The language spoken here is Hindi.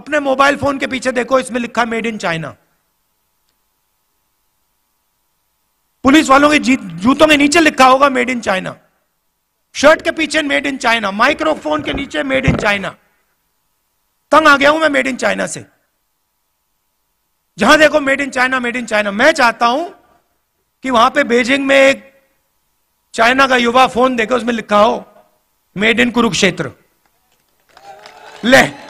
अपने मोबाइल फोन के पीछे देखो इसमें लिखा मेड इन चाइना पुलिस वालों के जूतों के नीचे लिखा होगा मेड इन चाइना शर्ट के पीछे मेड इन चाइना माइक्रोफोन के नीचे मेड इन चाइना तंग आ गया हूं मैं मेड इन चाइना से जहां देखो made in China made in China मैं चाहता हूं कि वहां पे बेजिंग में एक चाइना का युवा फोन देखे उसमें लिखा हो मेड इन कुरुक्षेत्र ले